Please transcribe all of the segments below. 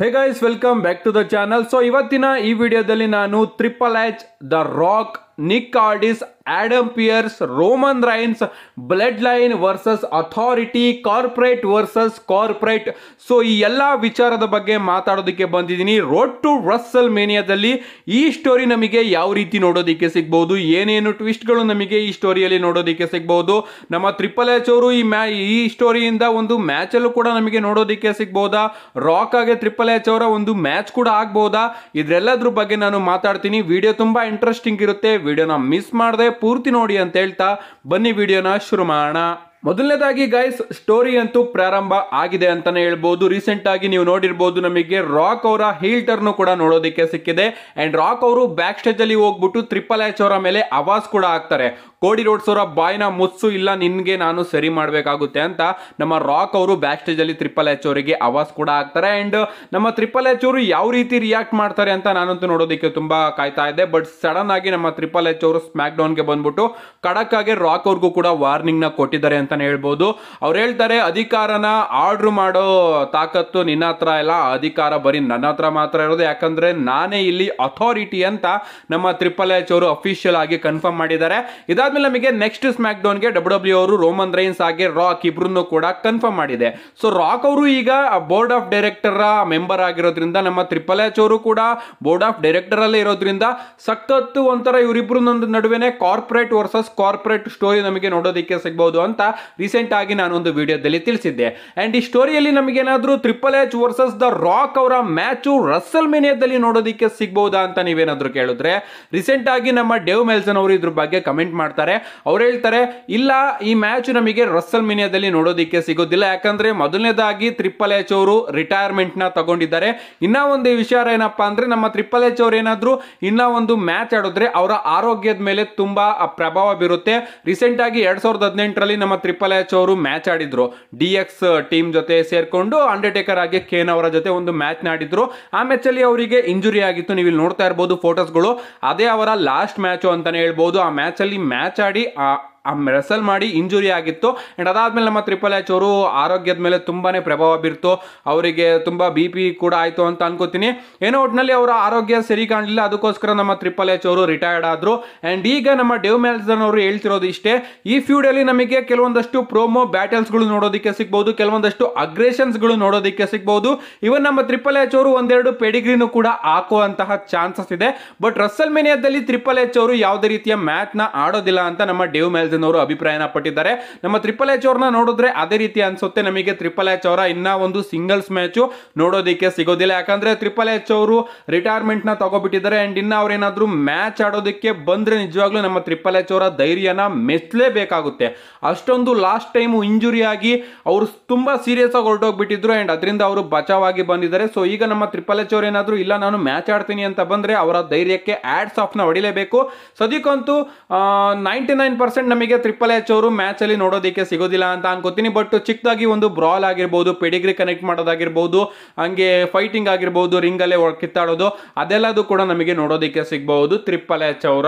hey guys welcome back to the channel so ಇವತ್ತಿನ ಈ ವಿಡಿಯೋದಲ್ಲಿ ನಾನು triple H the Rock Nick Aldis Adam Pearce Roman Reigns bloodline versus authority corporate versus corporate so ಈ ಎಲ್ಲ ವಿಚಾರದ ಬಗ್ಗೆ ಮಾತಾಡೋದಕ್ಕೆ ಬಂದಿದ್ದೀನಿ ರೋಡ್ ಟು ರಸ್ಸಲ್ ಮೇನಿಯಾದಲ್ಲಿ ಈ ಸ್ಟೋರಿ ನಮಗೆ ಯಾವ ರೀತಿ ನೋಡೋದಕ್ಕೆ ಸಿಗ್ಬೋದು ಏನೇನು ಟ್ವಿಸ್ಟ್ಗಳು ನಮಗೆ ಈ ಸ್ಟೋರಿಯಲ್ಲಿ ನೋಡೋದಕ್ಕೆ ಸಿಗ್ಬೋದು ನಮ್ಮ ಟ್ರಿಪಲ್ ಎಚ್ ಅವರು ಈ ಮ್ಯಾ ಈ ಸ್ಟೋರಿಯಿಂದ ಒಂದು ಮ್ಯಾಚಲ್ಲೂ ಕೂಡ ನಮಗೆ ನೋಡೋದಕ್ಕೆ ಸಿಗ್ಬೋದಾ ರಾಕ್ ಆಗಿ ಟ್ರಿಪಲ್ ಎಚ್ ಅವರ ಒಂದು ಮ್ಯಾಚ್ ಕೂಡ ಆಗ್ಬೋದಾ ಇದರೆಲ್ಲದ್ರ ಬಗ್ಗೆ ನಾನು ಮಾತಾಡ್ತೀನಿ ವಿಡಿಯೋ ತುಂಬ ಇಂಟ್ರೆಸ್ಟಿಂಗ್ ಇರುತ್ತೆ ವಿಡಿಯೋನ ಮಿಸ್ ಮಾಡದೆ ಪೂರ್ತಿ ನೋಡಿ ಅಂತ ಹೇಳ್ತಾ ಬನ್ನಿ ವಿಡಿಯೋನ ಶುರು ಮಾಡೋಣ ಮೊದಲನೇದಾಗಿ ಗೈಸ್ ಸ್ಟೋರಿ ಅಂತೂ ಪ್ರಾರಂಭ ಆಗಿದೆ ಅಂತಾನೆ ಹೇಳ್ಬೋದು ರೀಸೆಂಟ್ ಆಗಿ ನೀವು ನೋಡಿರ್ಬೋದು ನಮಗೆ ರಾಕ್ ಅವರ ಹೀಲ್ ಟರ್ನ್ ಕೂಡ ನೋಡೋದಕ್ಕೆ ಸಿಕ್ಕಿದೆ ಅಂಡ್ ರಾಕ್ ಅವರು ಬ್ಯಾಕ್ ಸ್ಟೇಜ್ ಅಲ್ಲಿ ಹೋಗ್ಬಿಟ್ಟು ಟ್ರಿಪಲ್ ಎಚ್ ಅವರ ಮೇಲೆ ಅವಾಜ್ ಕೂಡ ಆಗ್ತಾರೆ ಕೋಡಿ ರೋಡ್ಸ್ ಅವರ ಬಾಯ್ನ ಮುಚ್ಚು ಇಲ್ಲ ನಿನ್ಗೆ ನಾನು ಸರಿ ಮಾಡಬೇಕಾಗುತ್ತೆ ಅಂತ ನಮ್ಮ ರಾಕ್ ಅವರು ಬ್ಯಾಕ್ ಸ್ಟೇಜ್ ಅಲ್ಲಿ ಟ್ರಿಪಲ್ ಎಚ್ ಅವರಿಗೆ ಅವಾಜ್ ಕೂಡ ಆಗ್ತಾರೆ ಅಂಡ್ ನಮ್ಮ ಟ್ರಿಪಲ್ ಎಚ್ ಅವರು ಯಾವ ರೀತಿ ರಿಯಾಕ್ಟ್ ಮಾಡ್ತಾರೆ ಅಂತ ನಾನಂತೂ ನೋಡೋದಕ್ಕೆ ತುಂಬಾ ಕಾಯ್ತಾ ಇದ್ದೆ ಬಟ್ ಸಡನ್ ಆಗಿ ನಮ್ಮ ಟ್ರಿಪಲ್ ಎಚ್ ಅವರು ಸ್ಮ್ಯಾಕ್ ಡೌನ್ಗೆ ಬಂದ್ಬಿಟ್ಟು ಖಡಕ್ ಆಗಿ ರಾಕ್ ಅವ್ರಿಗೂ ಕೂಡ ವಾರ್ನಿಂಗ್ ನ ಕೊಟ್ಟಿದ್ದಾರೆ ಅಂತಾನೆ ಹೇಳ್ಬೋದು ಅವ್ರು ಹೇಳ್ತಾರೆ ಅಧಿಕಾರನ ಆರ್ಡ್ರ್ ಮಾಡೋ ತಾಕತ್ತು ನಿನ್ನ ಹತ್ರ ಇಲ್ಲ ಅಧಿಕಾರ ಬರೀ ನನ್ನ ಹತ್ರ ಮಾತ್ರ ಇರೋದು ಯಾಕಂದ್ರೆ ನಾನೇ ಇಲ್ಲಿ ಅಥಾರಿಟಿ ಅಂತ ನಮ್ಮ ತ್ರಿಪಲ್ ಎಚ್ ಅವರು ಅಫಿಷಿಯಲ್ ಆಗಿ ಕನ್ಫರ್ಮ್ ಮಾಡಿದ್ದಾರೆ ಇದಾದ್ಮೇಲೆ ನಮಗೆ ನೆಕ್ಸ್ಟ್ ಸ್ಮ್ಯಾಕ್ ಡೌನ್ಗೆ ಡಬ್ಲ್ಯೂ ಡಬ್ಲ್ಯೂ ಅವರು ರೋಮನ್ ರೈನ್ಸ್ ಆಗಿ ರಾಕ್ ಇಬ್ರು ಕೂಡ ಕನ್ಫರ್ಮ್ ಮಾಡಿದೆ ಸೊ ರಾಕ್ ಅವರು ಈಗ ಬೋರ್ಡ್ ಆಫ್ ಡೈರೆಕ್ಟರ್ ಮೆಂಬರ್ ಆಗಿರೋದ್ರಿಂದ ನಮ್ಮ ತ್ರಿಪಲ್ ಎಚ್ ಅವರು ಕೂಡ ಬೋರ್ಡ್ ಆಫ್ ಡೈರೆಕ್ಟರ್ ಅಲ್ಲೇ ಇರೋದ್ರಿಂದ ಸಖತ್ತು ಒಂಥರ ಇವರಿಬ್ರು ನಡುವೆ ಕಾರ್ಪೊರೇಟ್ ವರ್ಸಸ್ ಕಾರ್ಪೊರೇಟ್ ಸ್ಟೋರಿ ನಮಗೆ ನೋಡೋದಕ್ಕೆ ಸಿಗಬಹುದು ಅಂತ ರೀಸೆಂಟ್ ಆಗಿ ನಾನು ಒಂದು ವಿಡಿಯೋದಲ್ಲಿ ತಿಳಿಸಿದ್ದೆ ಅಂಡ್ ಈ ಸ್ಟೋರಿಯಲ್ಲಿ ನಮಗೇನಾದರೂ triple H versus the Rock ಅವರ ಮ್ಯಾಚು ರಸ್ಸಲ್ ಮೇನಿಯಾದಲ್ಲಿ ನೋಡೋದಕ್ಕೆ ಸಿಗ್ಬಹುದಾ ಅಂತ ನೀವೇನಾದರೂ ಕೇಳಿದ್ರೆ ರೀಸೆಂಟ್ ಆಗಿ ನಮ್ಮ ಡೇವ್ ಮೆಲ್ಸನ್ ಅವರು ಇದ್ರ ಬಗ್ಗೆ ಕಮೆಂಟ್ ಮಾಡ್ತಾರೆ ಅವ್ರು ಹೇಳ್ತಾರೆ ಇಲ್ಲ ಈ ಮ್ಯಾಚ್ ನಮಗೆ ರಸ್ಸಲ್ ಮೇನಿಯಾದಲ್ಲಿ ನೋಡೋದಕ್ಕೆ ಸಿಗೋದಿಲ್ಲ ಯಾಕಂದ್ರೆ ಮೊದಲನೇದಾಗಿ ಟ್ರಿಪಲ್ ಎಚ್ ಅವರು ರಿಟೈರ್ಮೆಂಟ್ ನ ತಗೊಂಡಿದ್ದಾರೆ ಇನ್ನ ಒಂದು ವಿಚಾರ ಏನಪ್ಪಾ ಅಂದ್ರೆ ನಮ್ಮ ತ್ರಿಪಲ್ ಎಚ್ ಅವ್ರು ಏನಾದ್ರೂ ಇನ್ನ ಒಂದು ಮ್ಯಾಚ್ ಆಡಿದ್ರೆ ಅವರ ಆರೋಗ್ಯದ ಮೇಲೆ ತುಂಬಾ ಪ್ರಭಾವ ಬೀರುತ್ತೆ ರೀಸೆಂಟ್ ಆಗಿ ಎರಡ್ ಸಾವಿರದ ಹದಿನೆಂಟರಲ್ಲಿ ನಮ್ಮ ಟ್ರಿಪಲ್ ಎಚ್ ಅವರು ಮ್ಯಾಚ್ ಆಡಿದ್ರು ಡಿ ಎಕ್ಸ್ ಟೀಮ್ ಜೊತೆ ಸೇರ್ಕೊಂಡು ಅಂಡರ್ಟೇಕರ್ ಆಗಿ ಕೇನ್ ಅವರ ಜೊತೆ ಒಂದು ಮ್ಯಾಚ್ ನಾಡಿದ್ರು ಆ ಮ್ಯಾಚ್ ಅಲ್ಲಿ ಅವರಿಗೆ ಇಂಜುರಿ ಆಗಿತ್ತು ನೀವು ಇಲ್ಲಿ ನೋಡ್ತಾ ಇರ್ಬೋದು ಫೋಟೋಸ್ಗಳು ಅದೇ ಅವರ ಲಾಸ್ಟ್ ಮ್ಯಾಚು ಅಂತಾನೆ ಹೇಳ್ಬೋದು ಆ ಮ್ಯಾಚಲ್ಲಿ ಮ್ಯಾಚ್ ಆಡಿ ಆ ರಸಲ್ ಮಾಡಿ ಇಂಜುರಿ ಆಗಿತ್ತು ಆ್ಯಂಡ್ ಅದಾದಮೇಲೆ ನಮ್ಮ ತ್ರಿಪಲ್ ಎಚ್ ಅವರು ಆರೋಗ್ಯದ ಮೇಲೆ ತುಂಬಾ ಪ್ರಭಾವ ಬೀರ್ತು ಅವರಿಗೆ ತುಂಬ ಬಿ ಪಿ ಕೂಡ ಆಯಿತು ಅಂತ ಅನ್ಕೋತೀನಿ ಏನೋ ಒಟ್ಟಿನಲ್ಲಿ ಅವರ ಆರೋಗ್ಯ ಸರಿ ಕಾಣಲಿಲ್ಲ ಅದಕ್ಕೋಸ್ಕರ ನಮ್ಮ ತ್ರಿಪಲ್ ಎಚ್ ಅವರು ರಿಟೈರ್ಡ್ ಆದರು ಆ್ಯಂಡ್ ಈಗ ನಮ್ಮ ಡೇವ್ ಮ್ಯಾಲ್ಸನ್ ಅವರು ಹೇಳ್ತಿರೋದು ಇಷ್ಟೇ ಈ ಫ್ಯೂಡಲ್ಲಿ ನಮಗೆ ಕೆಲವೊಂದಷ್ಟು ಪ್ರೋಮೋ ಬ್ಯಾಟಲ್ಸ್ಗಳು ನೋಡೋದಕ್ಕೆ ಸಿಗ್ಬೋದು ಕೆಲವೊಂದಷ್ಟು ಗಳು ನೋಡೋದಕ್ಕೆ ಸಿಗ್ಬೋದು ಇವನ್ ನಮ್ಮ ತ್ರಿಪಲ್ ಎಚ್ ಅವರು ಒಂದೆರಡು ಪೆಡಿಗ್ರಿನೂ ಕೂಡ ಹಾಕುವಂತಹ ಚಾನ್ಸಸ್ ಇದೆ ಬಟ್ ರಸಲ್ ಮೇನಿಯಾದಲ್ಲಿ ತ್ರಿಪಲ್ ಎಚ್ ಅವರು ಯಾವುದೇ ರೀತಿಯ ಮ್ಯಾಚ್ನ ಆಡೋದಿಲ್ಲ ಅಂತ ನಮ್ಮ ಡೇವ್ ಮ್ಯಾಲ್ಸನ್ ಇದನ್ನವರು ಅಭಿಪ್ರಾಯನ ಪಟ್ಟಿದ್ದಾರೆ ನಮ್ಮ ತ್ರಿಪಲ್ ಎಚ್ ಅವ್ರನ್ನ ನೋಡಿದ್ರೆ ಅದೇ ರೀತಿ ಅನ್ಸುತ್ತೆ ನಮಗೆ ತ್ರಿಪಲ್ ಎಚ್ ಅವರ ಇನ್ನ ಒಂದು ಸಿಂಗಲ್ಸ್ ಮ್ಯಾಚು ನೋಡೋದಿಕ್ಕೆ ಸಿಗೋದಿಲ್ಲ ಯಾಕಂದ್ರೆ ತ್ರಿಪಲ್ ಎಚ್ ಅವರು ರಿಟೈರ್ಮೆಂಟ್ ನ ತಗೋಬಿಟ್ಟಿದ್ದಾರೆ ಅಂಡ್ ಇನ್ನ ಅವ್ರೇನಾದ್ರೂ ಮ್ಯಾಚ್ ಆಡೋದಕ್ಕೆ ಬಂದ್ರೆ ನಿಜವಾಗ್ಲೂ ನಮ್ಮ ತ್ರಿಪಲ್ ಎಚ್ ಅವರ ಧೈರ್ಯನ ಮೆಚ್ಚಲೇಬೇಕಾಗುತ್ತೆ ಅಷ್ಟೊಂದು ಲಾಸ್ಟ್ ಟೈಮ್ ಇಂಜುರಿ ಆಗಿ ಅವರು ತುಂಬಾ ಸೀರಿಯಸ್ ಆಗಿ ಹೊರಟೋಗ್ಬಿಟ್ಟಿದ್ರು ಅಂಡ್ ಅದರಿಂದ ಅವರು ಆಗಿ ಬಂದಿದ್ದಾರೆ ಸೊ ಈಗ ನಮ್ಮ ತ್ರಿಪಲ್ ಎಚ್ ಅವ್ರು ಏನಾದ್ರು ಇಲ್ಲ ನಾನು ಮ್ಯಾಚ್ ಆಡ್ತೀನಿ ಅಂತ ಬಂದ್ರೆ ಅವರ ಧೈರ್ಯಕ್ಕೆ ಆಡ್ಸ್ ಆಫ್ ನ ಹೊಡಿಲೇಬೇಕು ಸದ್ಯಕ್ಕಂತೂ ನೈಂಟಿ ನೈನ್ ಪರ್ಸೆಂಟ್ ನಮಗೆ ನಮಗೆ ಟ್ರಿಪಲ್ ಎಚ್ ಅವರು ಮ್ಯಾಚ್ ಅಲ್ಲಿ ನೋಡೋದಕ್ಕೆ ಸಿಗೋದಿಲ್ಲ ಅಂತ ಅನ್ಕೋತೀನಿ ಬಟ್ ಚಿಕ್ಕದಾಗಿ ಒಂದು ಬ್ರಾಲ್ ಆಗಿರ್ಬೋದು ಪೆಡಿಗ್ರಿ ಕನೆಕ್ಟ್ ಮಾಡೋದಾಗಿರ್ಬೋದು ಹಂಗೆ ಫೈಟಿಂಗ್ ಆಗಿರ್ಬೋದು ರಿಂಗ್ ಅಲ್ಲೇ ಕಿತ್ತಾಡೋದು ಅದೆಲ್ಲದೂ ಕೂಡ ನಮಗೆ ನೋಡೋದಕ್ಕೆ ಸಿಗಬಹುದು ತ್ರಿಪಲ್ ಎಚ್ ಅವರ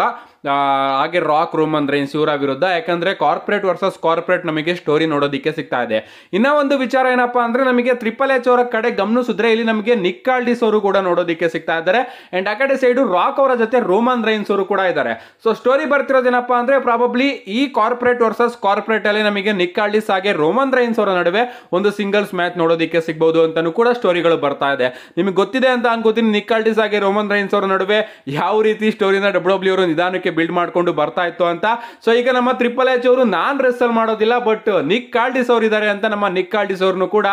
ಹಾಗೆ ರಾಕ್ ರೂಮ್ ಅಂದರೆ ಇನ್ ವಿರುದ್ಧ ಯಾಕಂದರೆ ಕಾರ್ಪೊರೇಟ್ ವರ್ಸಸ್ ಕಾರ್ಪೊರೇಟ್ ನಮಗೆ ಸ್ಟೋರಿ ನೋಡೋದಿಕ್ಕೆ ಸಿಗ್ತಾ ಇದೆ ಇನ್ನೂ ಒಂದು ವಿಚಾರ ಏನಪ್ಪಾ ಅಂದರೆ ನಮಗೆ ತ್ರಿಪಲ್ ಎಚ್ ಅವರ ಕಡೆ ಗಮನಿಸಿದ್ರೆ ಇಲ್ಲಿ ನಮಗೆ ನಿಕ್ಕಾಲ್ಡಿಸ್ ಅವರು ಕೂಡ ನೋಡೋದಕ್ಕೆ ಸಿಗ್ತಾ ಇದ್ದಾರೆ ಆ್ಯಂಡ್ ಆ ಕಡೆ ಸೈಡು ರಾಕ್ ಅವರ ಜೊತೆ ರೋಮನ್ ರೈನ್ಸ್ ಅವರು ಕೂಡ ಇದ್ದಾರೆ ಸೊ ಸ್ಟೋರಿ ಬರ್ತಿರೋದೇನಪ್ಪ ಅಂದ್ರೆ ಪ್ರಾಬಬ್ಲಿ ಈ ಕಾರ್ಪೊರೇಟ್ ವರ್ಸಸ್ ಕಾರ್ಪೊರೇಟ್ ಅಲ್ಲಿ ನಮಗೆ ನಿಕ್ಕಾಲ್ಡಿಸ್ ಹಾಗೆ ರೋಮನ್ ರೈನ್ಸ್ ಅವರ ನಡುವೆ ಒಂದು ಸಿಂಗಲ್ಸ್ ಮ್ಯಾಚ್ ನೋಡೋದಕ್ಕೆ ಸಿಗ್ಬೋದು ಅಂತಾನೂ ಕೂಡ ಸ್ಟೋರಿಗಳು ಬರ್ತಾ ಇದೆ ನಿಮಗೆ ಗೊತ್ತಿದೆ ಅಂತ ಅನ್ಕೋತೀನಿ ನಿಕ್ಕಾಲ್ಡಿಸ್ ಹಾಗೆ ರೋಮನ್ ರೈನ್ಸ್ ಅವರ ನಡುವೆ ಯಾವ ರೀತಿ ಸ್ಟೋರಿನ ಡಬ್ಲ್ಯೂ ಡಬ್ಲ್ಯೂ ಅವರು ನಿಧಾನಕ್ಕೆ ಬಿಲ್ಡ್ ಮಾಡ್ಕೊಂಡು ಬರ್ತಾ ಇತ್ತು ಅಂತ ಸೊ ಈಗ ನಮ್ಮ ತ್ರಿಪಲ್ ಎಚ್ ಅವರು ನಾನ್ ರೆಸ್ಸಲ್ ಮಾಡೋದಿಲ್ಲ ಬಟ್ ನಿಕ್ ಕಾಲ್ಡಿಸ್ ಅವರು ಇದ್ದಾರೆ ಅಂತ ನಮ್ಮ ನಿಕ್ ಕಾಲ್ಡಿಸ್ ಅವ್ರನ್ನು ಕೂಡ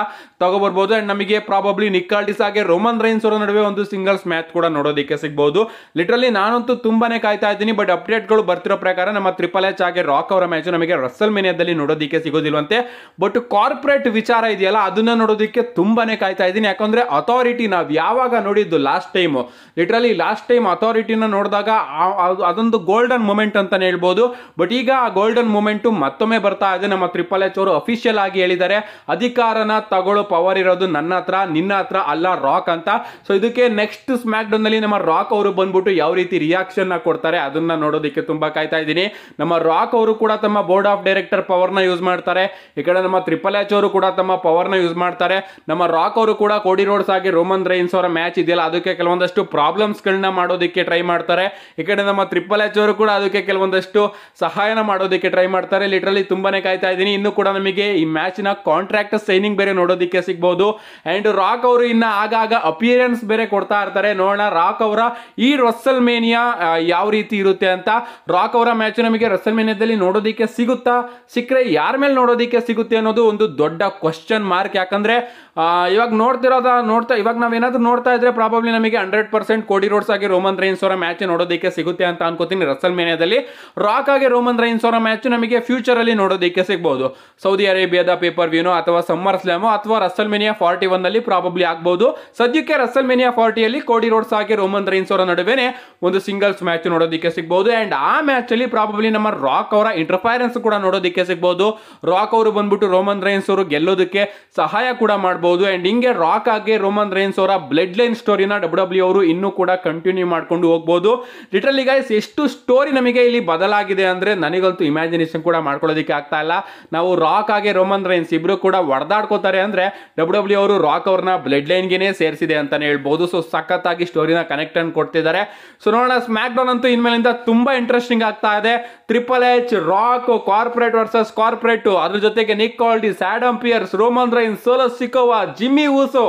ತಗೋಬರ್ಬೋದು ಅಂಡ್ ನಮಗೆ ಪ್ರಾಬಬ್ಲಿ ನಿಕ್ ಕಾಲ್ಡಿಸ್ ಹಾಗೆ ರೋಮನ್ ರೈನ್ಸ್ ಅವರ ನಡುವೆ ಒಂದು ಸಿಂಗಲ್ಸ್ ಮ್ಯಾಚ್ ಕೂಡ ನೋಡೋದಿಕ್ಕೆ ಸಿಗ್ಬಹುದು ಲಿಟ್ರಲಿ ನಾನಂತೂ ತುಂಬಾನೇ ಕಾಯ್ತಾ ಇದ್ದೀನಿ ಬಟ್ ಅಪ್ಡೇಟ್ಗಳು ಬರ್ತಿರೋ ಪ್ರಕಾರ ನಮ್ಮ ತ್ರಿಪಲ್ ಎಚ್ ಹಾಗೆ ರಾಕ್ ಅವರ ಮ್ಯಾಚ್ ನಮಗೆ ರಸ್ಸಲ್ ಮೇನಿಯಾದಲ್ಲಿ ನೋಡೋದಿಕ್ಕೆ ಸಿಗೋದಿಲ್ವಂತೆ ಬಟ್ ಕಾರ್ಪೊರೇಟ್ ವಿಚಾರ ಇದೆಯಲ್ಲ ಅದನ್ನ ನೋಡೋದಿಕ್ಕೆ ತುಂಬಾನೇ ಕಾಯ್ತಾ ಇದ್ದೀನಿ ಯಾಕಂದ್ರೆ ಅಥಾರಿಟಿ ನಾವು ಯಾವಾಗ ನೋಡಿದ್ದು last time literally last time ಅಥಾರಿಟಿನ ನೋಡಿದಾಗ ಅದೊಂದು ಗೋಲ್ಡನ್ ಮೂಮೆಂಟ್ ಅಂತಲೇ ಹೇಳ್ಬೋದು ಬಟ್ ಈಗ ಆ ಗೋಲ್ಡನ್ ಮೂಮೆಂಟು ಮತ್ತೊಮ್ಮೆ ಬರ್ತಾ ಇದೆ ನಮ್ಮ ತ್ರಿಪಲ್ ಎಚ್ ಅವರು ಅಫಿಷಿಯಲ್ ಆಗಿ ಹೇಳಿದ್ದಾರೆ ಅಧಿಕಾರನ ತಗೊಳ್ಳೋ ಪವರ್ ಇರೋದು ನನ್ನ ಹತ್ರ ನಿನ್ನ ಹತ್ರ ಅಲ್ಲ ರಾಕ್ ಅಂತ ಸೊ ಇದಕ್ಕೆ ನೆಕ್ಸ್ಟ್ ಸ್ಮ್ಯಾಕ್ ಅಲ್ಲಿ ನಮ್ಮ ರಾಕ್ ಅವರು ಬಂದ್ಬಿಟ್ಟು ಯಾವ ರೀತಿ ರಿಯಾಕ್ಷನ್ ಕೊಡ್ತಾರೆ ಅದನ್ನ ನೋಡೋದಕ್ಕೆ ತುಂಬ ಕಾಯ್ತಾ ಇದ್ದೀನಿ ನಮ್ಮ ರಾಕ್ ಅವರು ಕೂಡ ತಮ್ಮ ಬೋರ್ಡ್ ಆಫ್ ಡೈರೆಕ್ಟರ್ ಪವರ್ನ ಯೂಸ್ ಮಾಡ್ತಾರೆ ಈ ಕಡೆ ನಮ್ಮ ತ್ರಿಪಲ್ ಎಚ್ ಅವರು ಕೂಡ ತಮ್ಮ ಪವರ್ನ ಯೂಸ್ ಮಾಡ್ತಾರೆ ನಮ್ಮ ರಾಕ್ ಅವರು ಕೂಡ ಕೋಡಿ ರೋಡ್ಸ್ ಆಗಿ ರೋಮನ್ ರೈನ್ಸ್ ಅವರ ಮ್ಯಾಚ್ ಇದೆಯಲ್ಲ ಅದಕ್ಕೆ ಕೆಲವೊಂದಷ್ಟು ಪ್ರಾಬ್ಲಮ್ಸ್ಗಳನ್ನ ಮಾಡೋದಕ್ಕೆ ಟ್ರೈ ಮಾಡ್ತಾರೆ ಈ ಕಡೆ ನಮ್ಮ ತ್ರಿಪಲ್ ಎಚ್ ಹಚ್ಚೋರು ಕೂಡ ಅದಕ್ಕೆ ಕೆಲವೊಂದಷ್ಟು ಸಹಾಯನ ಮಾಡೋದಕ್ಕೆ ಟ್ರೈ ಮಾಡ್ತಾರೆ ಲಿಟ್ರಲಿ ತುಂಬಾನೇ ಕಾಯ್ತಾ ಇದ್ದೀನಿ ಇನ್ನು ಕೂಡ ನಮಗೆ ಈ ನ ಕಾಂಟ್ರಾಕ್ಟ್ ಸೈನಿಂಗ್ ಬೇರೆ ನೋಡೋದಕ್ಕೆ ಸಿಗಬಹುದು ಅಂಡ್ ರಾಕ್ ಅವರು ಇನ್ನ ಆಗಾಗ ಅಪಿಯರೆನ್ಸ್ ಬೇರೆ ಕೊಡ್ತಾ ಇರ್ತಾರೆ ನೋಡೋಣ ರಾಕ್ ಅವರ ಈ ರಸಲ್ ಮೇನಿಯಾ ಯಾವ ರೀತಿ ಇರುತ್ತೆ ಅಂತ ರಾಕ್ ಅವರ ಮ್ಯಾಚ್ ನಮಗೆ ರಸಲ್ ಮೇನಿಯಾದಲ್ಲಿ ನೋಡೋದಕ್ಕೆ ಸಿಗುತ್ತಾ ಸಿಕ್ಕರೆ ಯಾರ ಮೇಲೆ ನೋಡೋದಕ್ಕೆ ಸಿಗುತ್ತೆ ಅನ್ನೋದು ಒಂದು ದೊಡ್ಡ ಕ್ವಶನ್ ಮಾರ್ಕ್ ಯಾಕಂದ್ರೆ ಇವಾಗ ನೋಡ್ತಿರೋದ ನೋಡ್ತಾ ಇವಾಗ ನಾವೇನಾದ್ರೂ ನೋಡ್ತಾ ಇದ್ರೆ ಪ್ರಾಬಬ್ಲಿ ನಮಗೆ ಹಂಡ್ರೆಡ್ ಪರ್ಸೆಂಟ್ ಕೋಡಿ ರೋಡ್ಸ್ ಆಗಿ ರೋಮನ್ ರೈನ್ಸ್ ಅವರ ಮ್ಯಾಚ್ ನೋಡೋದಕ್ಕೆ ಸಿಗುತ್ತೆ ಅಂತ ಅನ್ಕೋತೀನಿ ರಸಲ್ ಮೇನಿಯಾದಲ್ಲಿ ರಾಕ್ ಆಗಿ ರೋಮನ್ ರೈನ್ಸ್ ಅವರ ಮ್ಯಾಚ್ ನಮಗೆ ಫ್ಯೂಚರ್ ಅಲ್ಲಿ ನೋಡೋದಕ್ಕೆ ಸಿಗಬಹುದು ಸೌದಿ ಅರೇಬಿಯಾದ ಪೇಪರ್ ವ್ಯೂನೋ ಅಥವಾ ಸಮ್ಮರ್ ಸ್ಲಾಮೋ ಅಥವಾ ರಸಲ್ ಮೇನಿಯಾ ಫಾರ್ಟಿ ಒನ್ ಅಲ್ಲಿ ಪ್ರಾಬಬ್ಲಿ ಆಗಬಹುದು ಸದ್ಯಕ್ಕೆ ರಸಲ್ ಮೇನಿಯಾ ಫಾರ್ಟಿಯಲ್ಲಿ ಕೋಡಿ ರೋಡ್ಸ್ ಆಗಿ ರೋಮನ್ ರೈನ್ಸ್ ಅವರ ನಡುವೆನೆ ಒಂದು ಸಿಂಗಲ್ಸ್ ಮ್ಯಾಚ್ ನೋಡೋದಕ್ಕೆ ಸಿಗಬಹುದು ಅಂಡ್ ಆ ಮ್ಯಾಚ್ ಅಲ್ಲಿ ಪ್ರಾಬಬ್ಲಿ ನಮ್ಮ ರಾಕ್ ಅವರ ಇಂಟರ್ಫೈರೆನ್ಸ್ ಕೂಡ ನೋಡೋದಕ್ಕೆ ಸಿಗಬಹುದು ರಾಕ್ ಅವರು ಬಂದ್ಬಿಟ್ಟು ರೋಮನ್ ರೈನ್ಸ್ ಅವರು ಗೆಲ್ಲೋದಕ್ಕೆ ಸಹಾಯ ಕೂಡ ಮಾಡಬಹುದು ಅಂಡ್ ಹಿಂಗೆ ರಾಕ್ ಆಗಿ ರೋಮನ್ ರೈನ್ಸ್ ಅವರ ಬ್ಲಡ್ ಲೈನ್ ಸ್ಟೋರಿನ ಡಬ್ಲ್ಯೂ ಡಬ್ಲ್ಯೂ ಅವರು ಇನ್ನೂ ಕೂಡ ಕಂಟಿನ್ಯೂ ಮಾಡ್ಕೊಂಡು ಹೋಗ್ಬೋದು ಲಿಟ್ರಲಿ ಗೈಸ್ ಎಷ್ಟು ಸ್ಟೋರಿ ನಮಗೆ ಇಲ್ಲಿ ಬದಲಾಗಿದೆ ಅಂದರೆ ನನಗಂತೂ ಇಮ್ಯಾಜಿನೇಷನ್ ಕೂಡ ಮಾಡ್ಕೊಳ್ಳೋದಕ್ಕೆ ಆಗ್ತಾ ಇಲ್ಲ ನಾವು ರಾಕ್ ಆಗಿ ರೋಮನ್ ರೈನ್ಸ್ ಇಬ್ಬರು ಕೂಡ ಒಡದಾಡ್ಕೋತಾರೆ ಅಂದರೆ ಡಬ್ಲ್ಯೂ ಡಬ್ಲ್ಯೂ e ಅವರು ರಾಕ್ ಅವ್ರನ್ನ ಬ್ಲಡ್ ಲೈನ್ಗೆ ಸೇರಿಸಿದೆ ಅಂತಲೇ ಹೇಳ್ಬೋದು ಸೊ ಸಖತ್ತಾಗಿ ಸ್ಟೋರಿನ ಕನೆಕ್ಟ್ ಅನ್ನು ಕೊಡ್ತಿದ್ದಾರೆ ಸೊ ನೋಡೋಣ ಸ್ಮ್ಯಾಕ್ ಡೌನ್ ಅಂತೂ ಇನ್ಮೇಲಿಂದ ತುಂಬ ಇಂಟ್ರೆಸ್ಟಿಂಗ್ ಆಗ್ತಾ ಇದೆ triple H Rock corporate versus corporate ಅದ್ರ ಜೊತೆಗೆ ನಿಕ್ ಕಾಲ್ಡಿ Adam Roman Reigns Solo Sikoa Jimmy Uso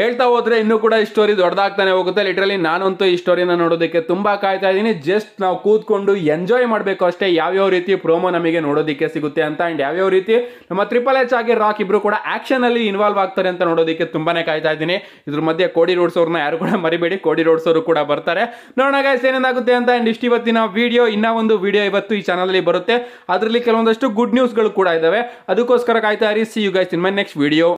ಹೇಳ್ತಾ ಹೋದ್ರೆ ಇನ್ನೂ ಕೂಡ ಈ ಸ್ಟೋರಿ ದೊಡ್ಡದಾಗ್ತಾನೆ ಹೋಗುತ್ತೆ ಲಿಟ್ರಲಿ ನಾನಂತೂ ಈ ಸ್ಟೋರಿನ ನೋಡೋದಕ್ಕೆ ತುಂಬ ಕಾಯ್ತಾ ಇದ್ದೀನಿ ಜಸ್ಟ್ ನಾವು ಕೂತ್ಕೊಂಡು ಎಂಜಾಯ್ ಮಾಡಬೇಕು ಅಷ್ಟೇ ಯಾವ್ಯಾವ ರೀತಿ ಪ್ರೋಮೋ ನಮಗೆ ನೋಡೋದಕ್ಕೆ ಸಿಗುತ್ತೆ ಅಂತ ಆ್ಯಂಡ್ ಯಾವ್ಯಾವ ರೀತಿ ನಮ್ಮ ತ್ರಿಪಲ್ ಎಚ್ ಆಗಿ ರಾಕ್ ಇಬ್ಬರು ಕೂಡ ಆ್ಯಕ್ಷನಲ್ಲಿ ಇನ್ವಾಲ್ವ್ ಆಗ್ತಾರೆ ಅಂತ ನೋಡೋದಕ್ಕೆ ತುಂಬಾ ಕಾಯ್ತಾ ಇದ್ದೀನಿ ಇದ್ರ ಮಧ್ಯೆ ಕೋಡಿ ರೋಡ್ಸ್ ಯಾರು ಕೂಡ ಮರಿಬೇಡಿ ಕೋಡಿ ರೋಡ್ಸ್ ಕೂಡ ಬರ್ತಾರೆ ನೋಡೋಣ ಗೈಸ್ ಏನೇನಾಗುತ್ತೆ ಅಂತ ಆ್ಯಂಡ್ ಇಷ್ಟು ಇವತ್ತಿನ ವಿಡಿಯೋ ಇನ್ನೂ ಒಂದು ವಿಡಿಯೋ ಇವತ್ತು ಈ ಚಾನಲಲ್ಲಿ ಬರುತ್ತೆ ಅದರಲ್ಲಿ ಕೆಲವೊಂದಷ್ಟು ಗುಡ್ ನ್ಯೂಸ್ಗಳು ಕೂಡ ಇದಾವೆ ಅದಕ್ಕೋಸ್ಕರ ಕಾಯ್ತಾ ಇರಿ see you guys in my next video